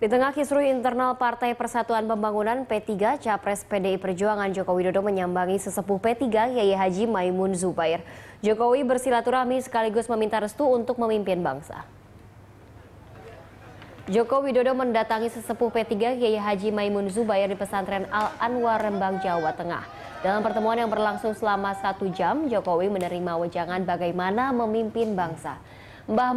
Di tengah kisruh internal Partai Persatuan Pembangunan P3, Capres PDI Perjuangan Joko Widodo menyambangi sesepuh P3 Yayi Haji Maimun Zubair. Jokowi bersilaturahmi sekaligus meminta restu untuk memimpin bangsa. Joko Widodo mendatangi sesepuh P3 Yayi Haji Maimun Zubair di pesantren Al Anwar Rembang, Jawa Tengah. Dalam pertemuan yang berlangsung selama satu jam, Jokowi menerima wejangan bagaimana memimpin bangsa. Mbah